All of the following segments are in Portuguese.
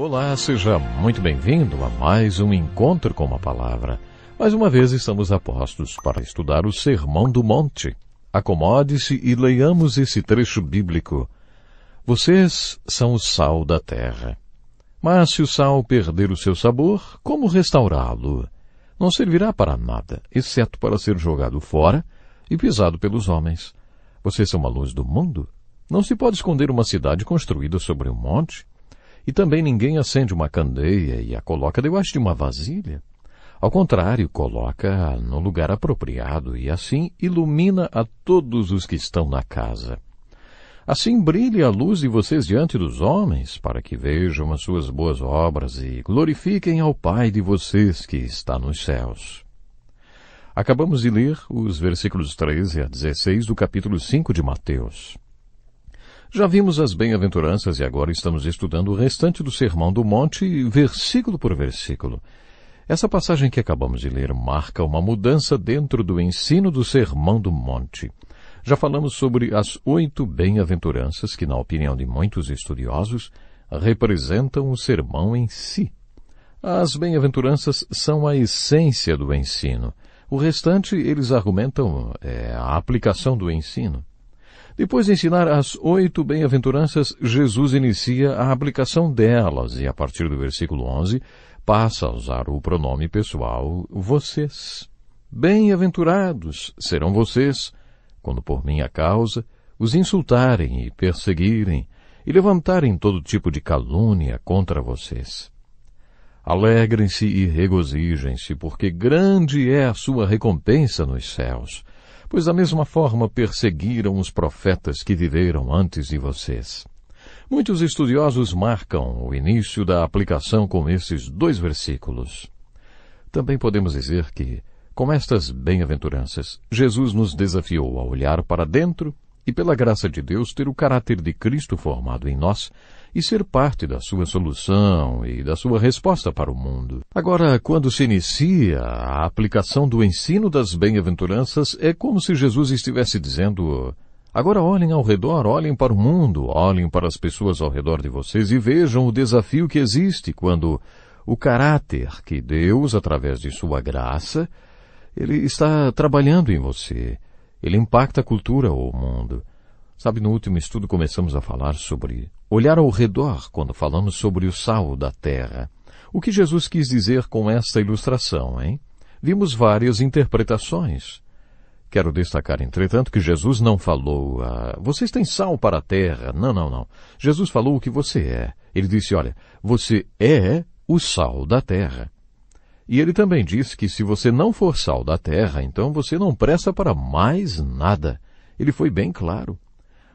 Olá, seja muito bem-vindo a mais um encontro com a palavra. Mais uma vez estamos a postos para estudar o Sermão do Monte. Acomode-se e leiamos esse trecho bíblico. Vocês são o sal da terra. Mas se o sal perder o seu sabor, como restaurá-lo? Não servirá para nada, exceto para ser jogado fora e pisado pelos homens. Vocês são a luz do mundo. Não se pode esconder uma cidade construída sobre um monte. E também ninguém acende uma candeia e a coloca debaixo de uma vasilha. Ao contrário, coloca no lugar apropriado e assim ilumina a todos os que estão na casa. Assim brilhe a luz de vocês diante dos homens, para que vejam as suas boas obras e glorifiquem ao Pai de vocês que está nos céus. Acabamos de ler os versículos 13 a 16 do capítulo 5 de Mateus. Já vimos as bem-aventuranças e agora estamos estudando o restante do Sermão do Monte, versículo por versículo. Essa passagem que acabamos de ler marca uma mudança dentro do ensino do Sermão do Monte. Já falamos sobre as oito bem-aventuranças que, na opinião de muitos estudiosos, representam o sermão em si. As bem-aventuranças são a essência do ensino. O restante, eles argumentam, é a aplicação do ensino. Depois de ensinar as oito bem-aventuranças, Jesus inicia a aplicação delas e, a partir do versículo 11, passa a usar o pronome pessoal vocês. Bem-aventurados serão vocês, quando por minha causa os insultarem e perseguirem e levantarem todo tipo de calúnia contra vocês. Alegrem-se e regozijem-se, porque grande é a sua recompensa nos céus Pois da mesma forma perseguiram os profetas que viveram antes de vocês. Muitos estudiosos marcam o início da aplicação com esses dois versículos. Também podemos dizer que, com estas bem-aventuranças, Jesus nos desafiou a olhar para dentro e, pela graça de Deus, ter o caráter de Cristo formado em nós, e ser parte da sua solução e da sua resposta para o mundo. Agora, quando se inicia a aplicação do ensino das bem-aventuranças, é como se Jesus estivesse dizendo, Agora olhem ao redor, olhem para o mundo, olhem para as pessoas ao redor de vocês e vejam o desafio que existe quando o caráter que Deus, através de sua graça, ele está trabalhando em você. Ele impacta a cultura ou o mundo. Sabe, no último estudo começamos a falar sobre olhar ao redor quando falamos sobre o sal da terra. O que Jesus quis dizer com esta ilustração, hein? Vimos várias interpretações. Quero destacar, entretanto, que Jesus não falou, ah, vocês têm sal para a terra. Não, não, não. Jesus falou o que você é. Ele disse, olha, você é o sal da terra. E ele também disse que se você não for sal da terra, então você não presta para mais nada. Ele foi bem claro.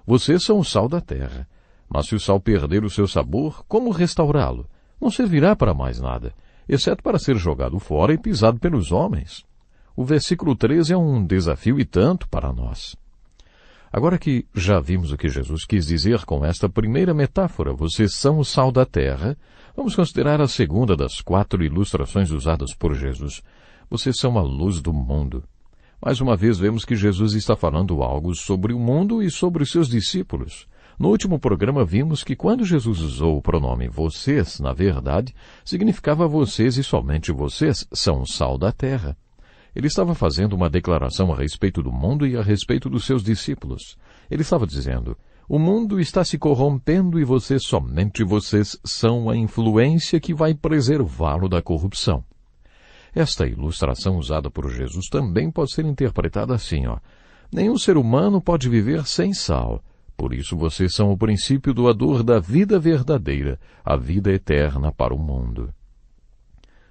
Vocês são o sal da terra. Mas se o sal perder o seu sabor, como restaurá-lo? Não servirá para mais nada, exceto para ser jogado fora e pisado pelos homens. O versículo 13 é um desafio e tanto para nós. Agora que já vimos o que Jesus quis dizer com esta primeira metáfora, vocês são o sal da terra, vamos considerar a segunda das quatro ilustrações usadas por Jesus. Vocês são a luz do mundo. Mais uma vez vemos que Jesus está falando algo sobre o mundo e sobre os seus discípulos. No último programa vimos que quando Jesus usou o pronome vocês, na verdade, significava vocês e somente vocês são o sal da terra. Ele estava fazendo uma declaração a respeito do mundo e a respeito dos seus discípulos. Ele estava dizendo: O mundo está se corrompendo e vocês, somente vocês, são a influência que vai preservá-lo da corrupção. Esta ilustração usada por Jesus também pode ser interpretada assim, ó. Nenhum ser humano pode viver sem sal. Por isso vocês são o princípio doador da vida verdadeira, a vida eterna para o mundo.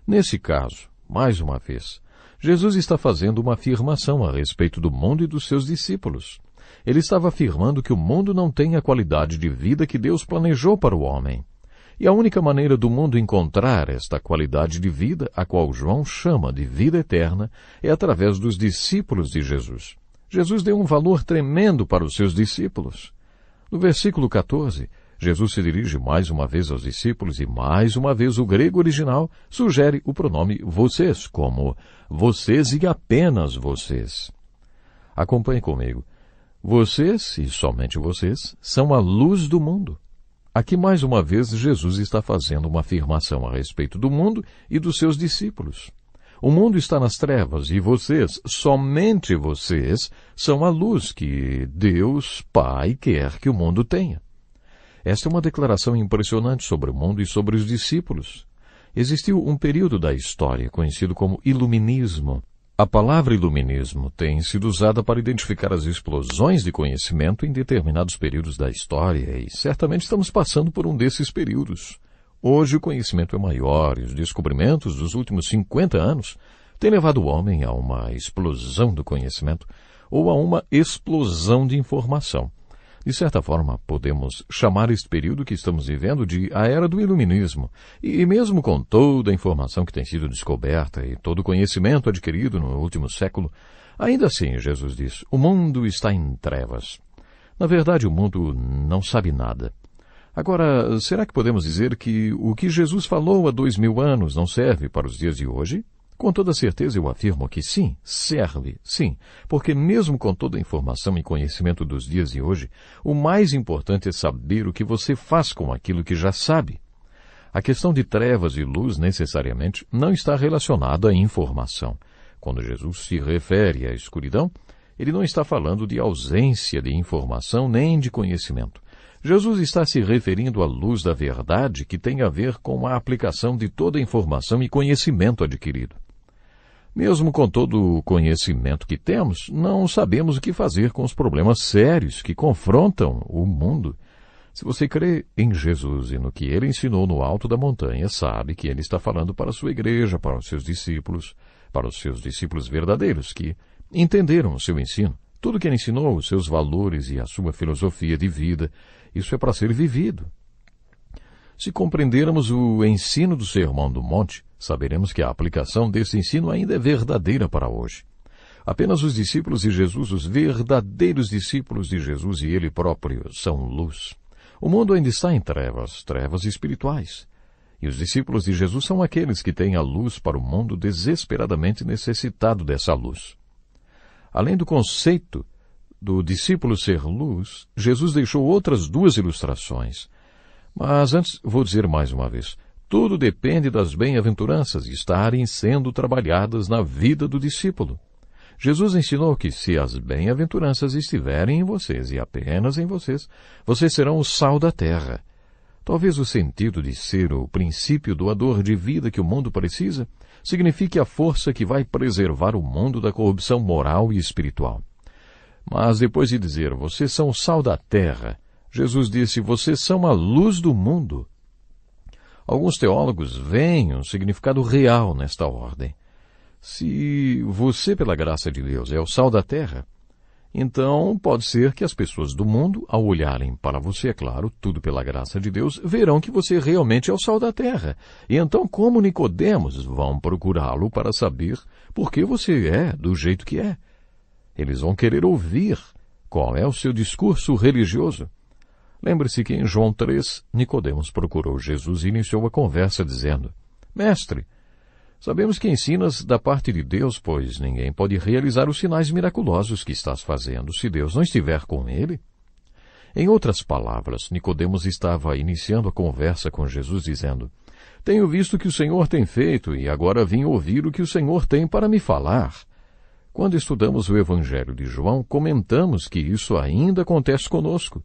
Nesse caso, mais uma vez, Jesus está fazendo uma afirmação a respeito do mundo e dos seus discípulos. Ele estava afirmando que o mundo não tem a qualidade de vida que Deus planejou para o homem. E a única maneira do mundo encontrar esta qualidade de vida, a qual João chama de vida eterna, é através dos discípulos de Jesus. Jesus deu um valor tremendo para os seus discípulos. No versículo 14, Jesus se dirige mais uma vez aos discípulos e mais uma vez o grego original sugere o pronome vocês, como vocês e apenas vocês. Acompanhe comigo. Vocês, e somente vocês, são a luz do mundo. Aqui mais uma vez Jesus está fazendo uma afirmação a respeito do mundo e dos seus discípulos. O mundo está nas trevas e vocês, somente vocês, são a luz que Deus Pai quer que o mundo tenha. Esta é uma declaração impressionante sobre o mundo e sobre os discípulos. Existiu um período da história conhecido como Iluminismo, a palavra iluminismo tem sido usada para identificar as explosões de conhecimento em determinados períodos da história e certamente estamos passando por um desses períodos. Hoje o conhecimento é maior e os descobrimentos dos últimos 50 anos têm levado o homem a uma explosão do conhecimento ou a uma explosão de informação. De certa forma, podemos chamar este período que estamos vivendo de a era do iluminismo. E mesmo com toda a informação que tem sido descoberta e todo o conhecimento adquirido no último século, ainda assim, Jesus diz, o mundo está em trevas. Na verdade, o mundo não sabe nada. Agora, será que podemos dizer que o que Jesus falou há dois mil anos não serve para os dias de hoje? Com toda certeza eu afirmo que sim, serve, sim, porque mesmo com toda a informação e conhecimento dos dias de hoje, o mais importante é saber o que você faz com aquilo que já sabe. A questão de trevas e luz, necessariamente, não está relacionada à informação. Quando Jesus se refere à escuridão, ele não está falando de ausência de informação nem de conhecimento. Jesus está se referindo à luz da verdade que tem a ver com a aplicação de toda a informação e conhecimento adquirido. Mesmo com todo o conhecimento que temos, não sabemos o que fazer com os problemas sérios que confrontam o mundo. Se você crê em Jesus e no que ele ensinou no alto da montanha, sabe que ele está falando para a sua igreja, para os seus discípulos, para os seus discípulos verdadeiros que entenderam o seu ensino. Tudo que ele ensinou, os seus valores e a sua filosofia de vida, isso é para ser vivido. Se compreendermos o ensino do Sermão do Monte, saberemos que a aplicação desse ensino ainda é verdadeira para hoje. Apenas os discípulos de Jesus, os verdadeiros discípulos de Jesus e ele próprio, são luz. O mundo ainda está em trevas, trevas espirituais. E os discípulos de Jesus são aqueles que têm a luz para o mundo desesperadamente necessitado dessa luz. Além do conceito do discípulo ser luz, Jesus deixou outras duas ilustrações. Mas antes, vou dizer mais uma vez, tudo depende das bem-aventuranças estarem sendo trabalhadas na vida do discípulo. Jesus ensinou que se as bem-aventuranças estiverem em vocês e apenas em vocês, vocês serão o sal da terra. Talvez o sentido de ser o princípio doador de vida que o mundo precisa signifique a força que vai preservar o mundo da corrupção moral e espiritual. Mas depois de dizer vocês são o sal da terra, Jesus disse vocês são a luz do mundo. Alguns teólogos veem um significado real nesta ordem. Se você, pela graça de Deus, é o sal da terra, então pode ser que as pessoas do mundo, ao olharem para você, é claro, tudo pela graça de Deus, verão que você realmente é o sal da terra. E então, como Nicodemos, vão procurá-lo para saber por que você é do jeito que é. Eles vão querer ouvir qual é o seu discurso religioso. Lembre-se que em João 3, Nicodemos procurou Jesus e iniciou a conversa dizendo: Mestre, sabemos que ensinas da parte de Deus, pois ninguém pode realizar os sinais miraculosos que estás fazendo se Deus não estiver com ele. Em outras palavras, Nicodemos estava iniciando a conversa com Jesus dizendo: Tenho visto o que o Senhor tem feito e agora vim ouvir o que o Senhor tem para me falar. Quando estudamos o Evangelho de João, comentamos que isso ainda acontece conosco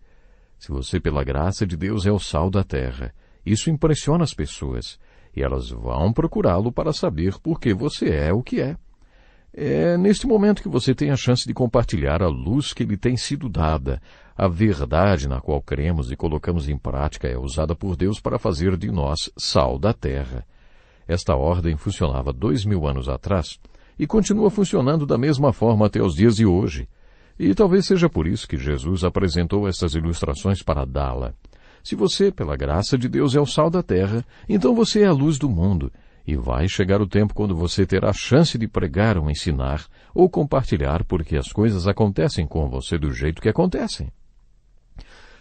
se você, pela graça de Deus, é o sal da terra, isso impressiona as pessoas e elas vão procurá-lo para saber por que você é o que é. É neste momento que você tem a chance de compartilhar a luz que lhe tem sido dada. A verdade na qual cremos e colocamos em prática é usada por Deus para fazer de nós sal da terra. Esta ordem funcionava dois mil anos atrás e continua funcionando da mesma forma até os dias de hoje. E talvez seja por isso que Jesus apresentou essas ilustrações para dá-la. Se você, pela graça de Deus, é o sal da terra, então você é a luz do mundo, e vai chegar o tempo quando você terá a chance de pregar ou ensinar ou compartilhar porque as coisas acontecem com você do jeito que acontecem.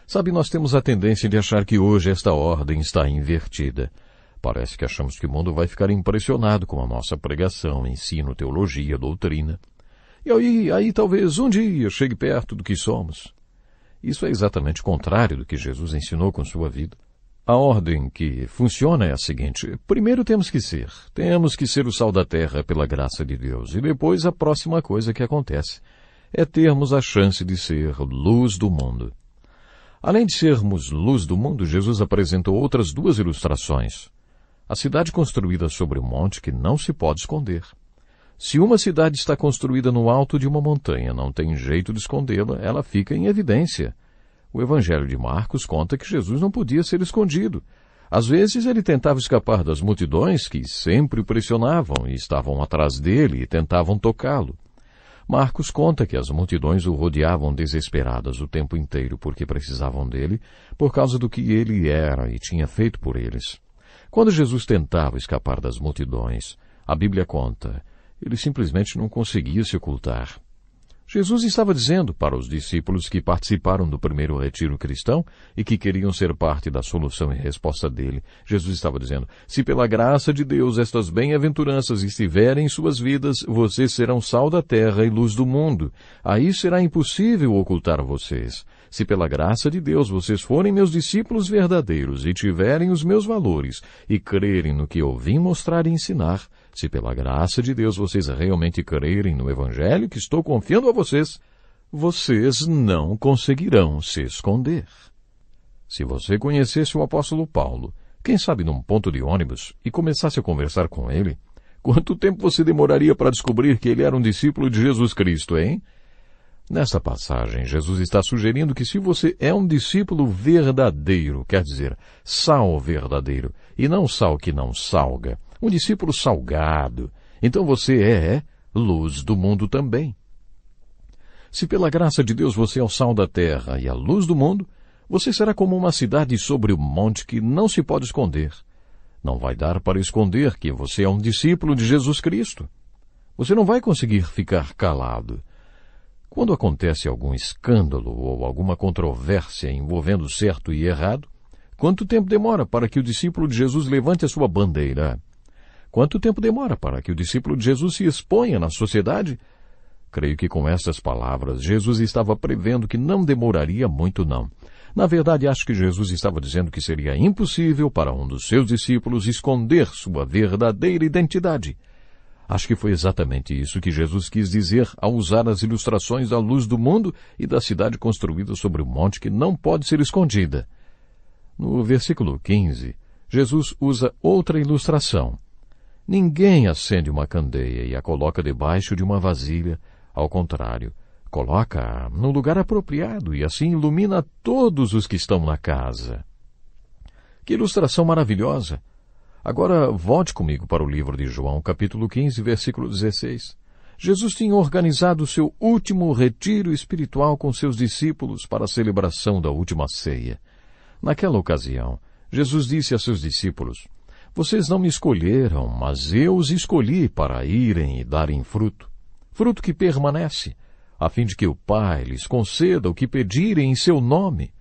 Sabe, nós temos a tendência de achar que hoje esta ordem está invertida. Parece que achamos que o mundo vai ficar impressionado com a nossa pregação, ensino, teologia, doutrina. E aí, aí talvez um dia chegue perto do que somos. Isso é exatamente o contrário do que Jesus ensinou com sua vida. A ordem que funciona é a seguinte: primeiro temos que ser, temos que ser o sal da terra pela graça de Deus, e depois a próxima coisa que acontece é termos a chance de ser luz do mundo. Além de sermos luz do mundo, Jesus apresentou outras duas ilustrações. A cidade construída sobre um monte que não se pode esconder se uma cidade está construída no alto de uma montanha, não tem jeito de escondê-la, ela fica em evidência. O Evangelho de Marcos conta que Jesus não podia ser escondido. Às vezes ele tentava escapar das multidões que sempre o pressionavam e estavam atrás dele e tentavam tocá-lo. Marcos conta que as multidões o rodeavam desesperadas o tempo inteiro porque precisavam dele, por causa do que ele era e tinha feito por eles. Quando Jesus tentava escapar das multidões, a Bíblia conta, ele simplesmente não conseguia se ocultar. Jesus estava dizendo para os discípulos que participaram do primeiro retiro cristão e que queriam ser parte da solução e resposta dele. Jesus estava dizendo: Se pela graça de Deus estas bem-aventuranças estiverem em suas vidas, vocês serão sal da terra e luz do mundo. Aí será impossível ocultar vocês. Se pela graça de Deus vocês forem meus discípulos verdadeiros e tiverem os meus valores e crerem no que eu vim mostrar e ensinar, se pela graça de Deus vocês realmente crerem no Evangelho que estou confiando a vocês, vocês não conseguirão se esconder. Se você conhecesse o apóstolo Paulo, quem sabe num ponto de ônibus, e começasse a conversar com ele, quanto tempo você demoraria para descobrir que ele era um discípulo de Jesus Cristo, hein? Nesta passagem, Jesus está sugerindo que se você é um discípulo verdadeiro, quer dizer, sal verdadeiro, e não sal que não salga, um discípulo salgado, então você é, é luz do mundo também. Se pela graça de Deus você é o sal da terra e a luz do mundo, você será como uma cidade sobre o monte que não se pode esconder. Não vai dar para esconder que você é um discípulo de Jesus Cristo. Você não vai conseguir ficar calado. Quando acontece algum escândalo ou alguma controvérsia envolvendo certo e errado, quanto tempo demora para que o discípulo de Jesus levante a sua bandeira? Quanto tempo demora para que o discípulo de Jesus se exponha na sociedade? Creio que com estas palavras Jesus estava prevendo que não demoraria muito não. Na verdade, acho que Jesus estava dizendo que seria impossível para um dos seus discípulos esconder sua verdadeira identidade. Acho que foi exatamente isso que Jesus quis dizer ao usar as ilustrações da luz do mundo e da cidade construída sobre um monte que não pode ser escondida. No versículo 15, Jesus usa outra ilustração Ninguém acende uma candeia e a coloca debaixo de uma vasilha. Ao contrário, coloca-a no lugar apropriado e assim ilumina todos os que estão na casa. Que ilustração maravilhosa! Agora volte comigo para o livro de João, capítulo 15, versículo 16. Jesus tinha organizado seu último retiro espiritual com seus discípulos para a celebração da última ceia. Naquela ocasião, Jesus disse a seus discípulos: vocês não me escolheram, mas eu os escolhi para irem e darem fruto, fruto que permanece, a fim de que o Pai lhes conceda o que pedirem em seu nome.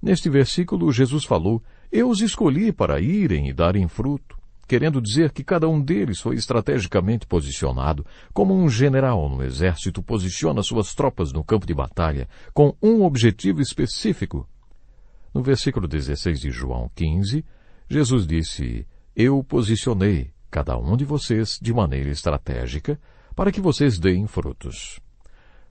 Neste versículo, Jesus falou: Eu os escolhi para irem e darem fruto, querendo dizer que cada um deles foi estrategicamente posicionado, como um general no exército posiciona suas tropas no campo de batalha, com um objetivo específico. No versículo 16 de João 15, Jesus disse: eu posicionei cada um de vocês de maneira estratégica para que vocês deem frutos.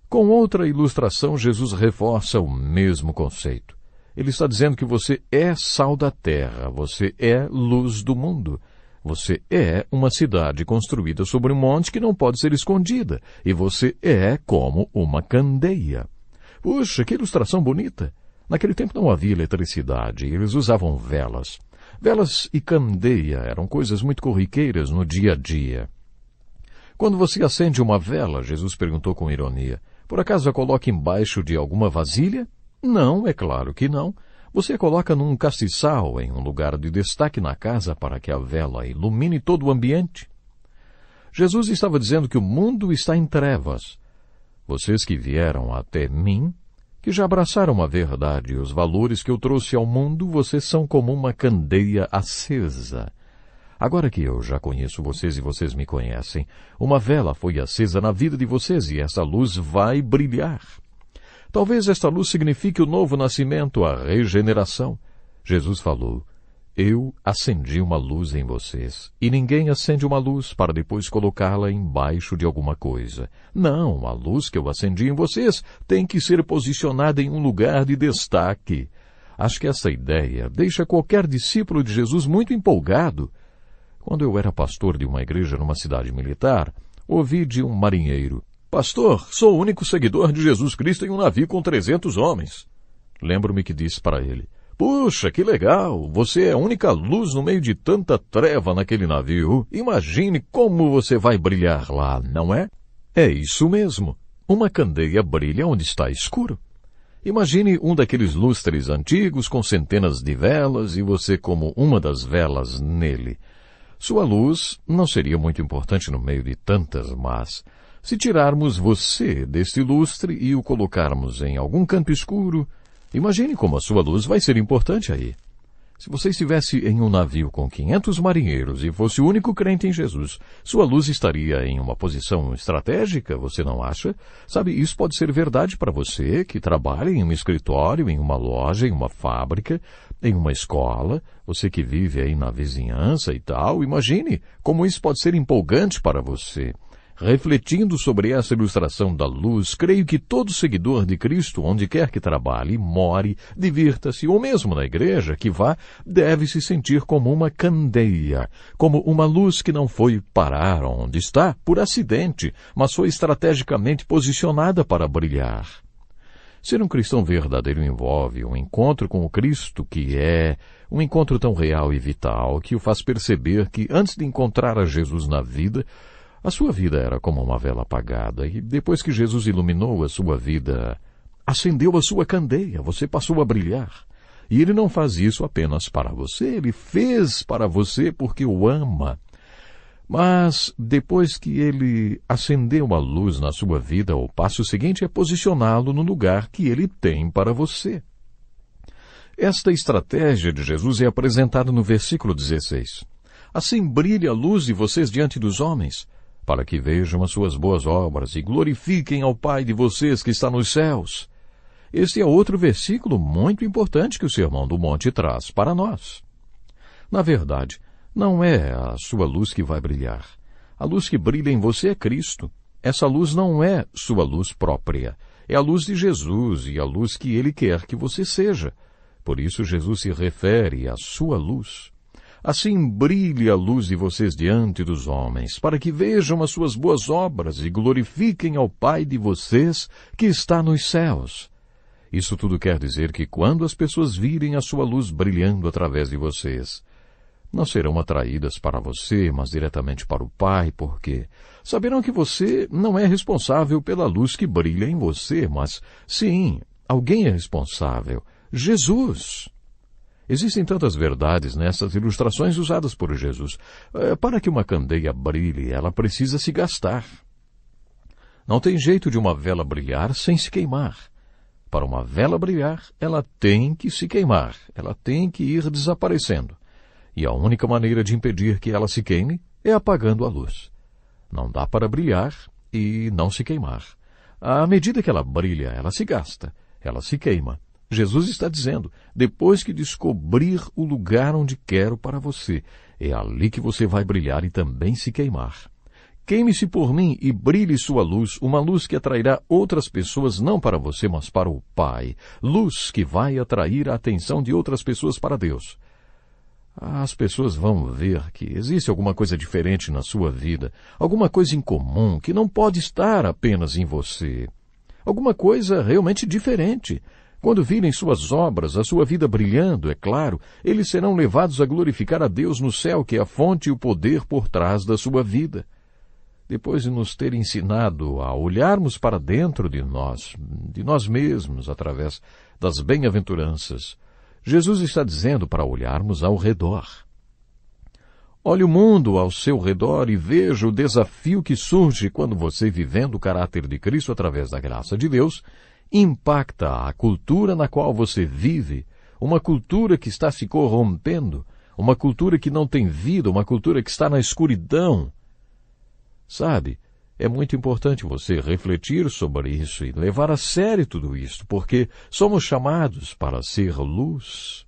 Com outra ilustração, Jesus reforça o mesmo conceito. Ele está dizendo que você é sal da terra, você é luz do mundo. Você é uma cidade construída sobre um monte que não pode ser escondida, e você é como uma candeia. Puxa, que ilustração bonita! Naquele tempo não havia eletricidade, eles usavam velas. Velas e candeia eram coisas muito corriqueiras no dia a dia. Quando você acende uma vela, Jesus perguntou com ironia, por acaso a coloca embaixo de alguma vasilha? Não, é claro que não. Você a coloca num castiçal, em um lugar de destaque na casa, para que a vela ilumine todo o ambiente. Jesus estava dizendo que o mundo está em trevas. Vocês que vieram até mim que já abraçaram a verdade e os valores que eu trouxe ao mundo, vocês são como uma candeia acesa. Agora que eu já conheço vocês e vocês me conhecem, uma vela foi acesa na vida de vocês e essa luz vai brilhar. Talvez esta luz signifique o novo nascimento, a regeneração. Jesus falou: eu acendi uma luz em vocês, e ninguém acende uma luz para depois colocá-la embaixo de alguma coisa. Não, a luz que eu acendi em vocês tem que ser posicionada em um lugar de destaque. Acho que essa ideia deixa qualquer discípulo de Jesus muito empolgado. Quando eu era pastor de uma igreja numa cidade militar, ouvi de um marinheiro: Pastor, sou o único seguidor de Jesus Cristo em um navio com trezentos homens. Lembro-me que disse para ele: Puxa, que legal! Você é a única luz no meio de tanta treva naquele navio. Imagine como você vai brilhar lá, não é? É isso mesmo. Uma candeia brilha onde está escuro. Imagine um daqueles lustres antigos com centenas de velas e você como uma das velas nele. Sua luz não seria muito importante no meio de tantas mas Se tirarmos você deste lustre e o colocarmos em algum canto escuro, Imagine como a sua luz vai ser importante aí. Se você estivesse em um navio com 500 marinheiros e fosse o único crente em Jesus, sua luz estaria em uma posição estratégica, você não acha? Sabe, isso pode ser verdade para você que trabalha em um escritório, em uma loja, em uma fábrica, em uma escola, você que vive aí na vizinhança e tal. Imagine como isso pode ser empolgante para você. Refletindo sobre essa ilustração da luz, creio que todo seguidor de Cristo, onde quer que trabalhe, more, divirta-se ou mesmo na igreja que vá, deve se sentir como uma candeia, como uma luz que não foi parar onde está por acidente, mas foi estrategicamente posicionada para brilhar. Ser um cristão verdadeiro envolve um encontro com o Cristo que é um encontro tão real e vital que o faz perceber que antes de encontrar a Jesus na vida, a sua vida era como uma vela apagada e depois que Jesus iluminou a sua vida, acendeu a sua candeia, você passou a brilhar. E ele não faz isso apenas para você, ele fez para você porque o ama. Mas depois que ele acendeu a luz na sua vida, o passo seguinte é posicioná-lo no lugar que ele tem para você. Esta estratégia de Jesus é apresentada no versículo 16. Assim brilha a luz de vocês diante dos homens, para que vejam as suas boas obras e glorifiquem ao Pai de vocês que está nos céus. Este é outro versículo muito importante que o Sermão do Monte traz para nós. Na verdade, não é a sua luz que vai brilhar. A luz que brilha em você é Cristo. Essa luz não é sua luz própria. É a luz de Jesus e a luz que ele quer que você seja. Por isso, Jesus se refere à sua luz. Assim brilhe a luz de vocês diante dos homens, para que vejam as suas boas obras e glorifiquem ao Pai de vocês que está nos céus. Isso tudo quer dizer que quando as pessoas virem a sua luz brilhando através de vocês, não serão atraídas para você, mas diretamente para o Pai, porque saberão que você não é responsável pela luz que brilha em você, mas sim, alguém é responsável, Jesus. Existem tantas verdades nessas ilustrações usadas por Jesus. É, para que uma candeia brilhe, ela precisa se gastar. Não tem jeito de uma vela brilhar sem se queimar. Para uma vela brilhar, ela tem que se queimar, ela tem que ir desaparecendo. E a única maneira de impedir que ela se queime é apagando a luz. Não dá para brilhar e não se queimar. À medida que ela brilha, ela se gasta, ela se queima. Jesus está dizendo: depois que descobrir o lugar onde quero para você, é ali que você vai brilhar e também se queimar. Queime-se por mim e brilhe sua luz, uma luz que atrairá outras pessoas não para você, mas para o Pai. Luz que vai atrair a atenção de outras pessoas para Deus. As pessoas vão ver que existe alguma coisa diferente na sua vida, alguma coisa em comum que não pode estar apenas em você. Alguma coisa realmente diferente. Quando virem suas obras, a sua vida brilhando, é claro, eles serão levados a glorificar a Deus no céu, que é a fonte e o poder por trás da sua vida. Depois de nos ter ensinado a olharmos para dentro de nós, de nós mesmos, através das bem-aventuranças, Jesus está dizendo para olharmos ao redor. Olhe o mundo ao seu redor e veja o desafio que surge quando você, vivendo o caráter de Cristo através da graça de Deus, impacta a cultura na qual você vive, uma cultura que está se corrompendo, uma cultura que não tem vida, uma cultura que está na escuridão. Sabe, é muito importante você refletir sobre isso e levar a sério tudo isso, porque somos chamados para ser luz.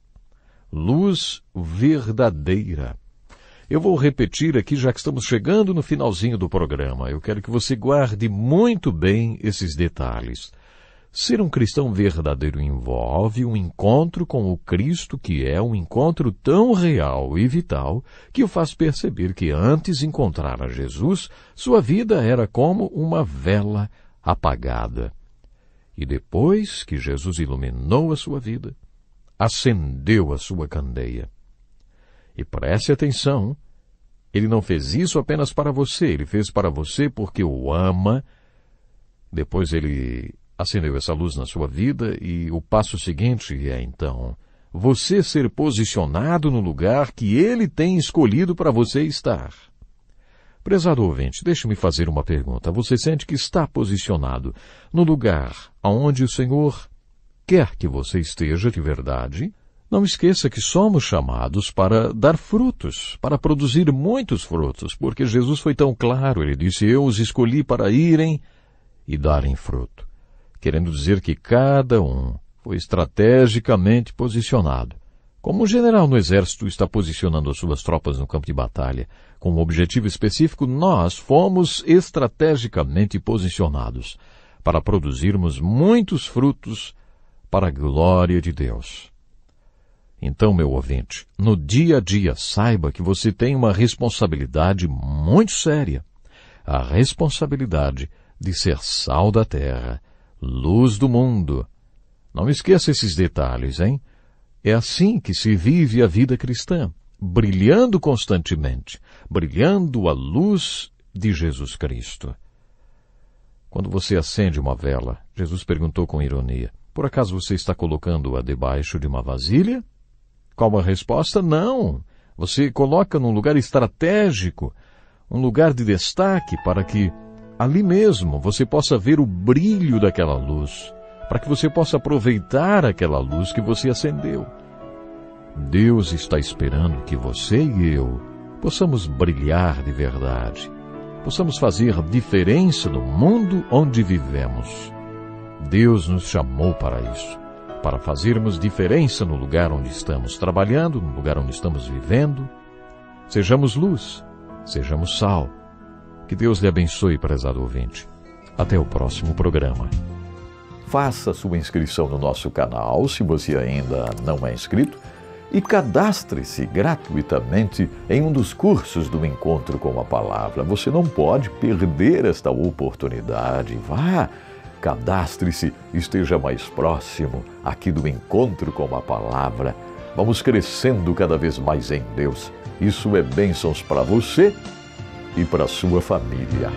Luz verdadeira. Eu vou repetir aqui, já que estamos chegando no finalzinho do programa. Eu quero que você guarde muito bem esses detalhes. Ser um cristão verdadeiro envolve um encontro com o Cristo, que é um encontro tão real e vital que o faz perceber que antes de encontrar a Jesus, sua vida era como uma vela apagada. E depois que Jesus iluminou a sua vida, acendeu a sua candeia. E preste atenção, ele não fez isso apenas para você, ele fez para você porque o ama. Depois ele acendeu essa luz na sua vida e o passo seguinte é então você ser posicionado no lugar que ele tem escolhido para você estar. Prezado ouvinte, deixe-me fazer uma pergunta. Você sente que está posicionado no lugar aonde o Senhor quer que você esteja de verdade? Não esqueça que somos chamados para dar frutos, para produzir muitos frutos, porque Jesus foi tão claro, ele disse: Eu os escolhi para irem e darem fruto querendo dizer que cada um foi estrategicamente posicionado. Como um general no exército está posicionando as suas tropas no campo de batalha com um objetivo específico, nós fomos estrategicamente posicionados para produzirmos muitos frutos para a glória de Deus. Então, meu ouvinte, no dia a dia saiba que você tem uma responsabilidade muito séria. A responsabilidade de ser sal da terra luz do mundo. Não esqueça esses detalhes, hein? É assim que se vive a vida cristã, brilhando constantemente, brilhando a luz de Jesus Cristo. Quando você acende uma vela, Jesus perguntou com ironia, por acaso você está colocando-a debaixo de uma vasilha? Qual a resposta? Não. Você coloca num lugar estratégico, um lugar de destaque para que ali mesmo você possa ver o brilho daquela luz, para que você possa aproveitar aquela luz que você acendeu. Deus está esperando que você e eu possamos brilhar de verdade, possamos fazer diferença no mundo onde vivemos. Deus nos chamou para isso, para fazermos diferença no lugar onde estamos trabalhando, no lugar onde estamos vivendo. Sejamos luz, sejamos sal que Deus lhe abençoe, prezado ouvinte. Até o próximo programa. Faça sua inscrição no nosso canal, se você ainda não é inscrito, e cadastre-se gratuitamente em um dos cursos do Encontro com a Palavra. Você não pode perder esta oportunidade. Vá, cadastre-se, esteja mais próximo aqui do Encontro com a Palavra. Vamos crescendo cada vez mais em Deus. Isso é bênçãos para você e para sua família.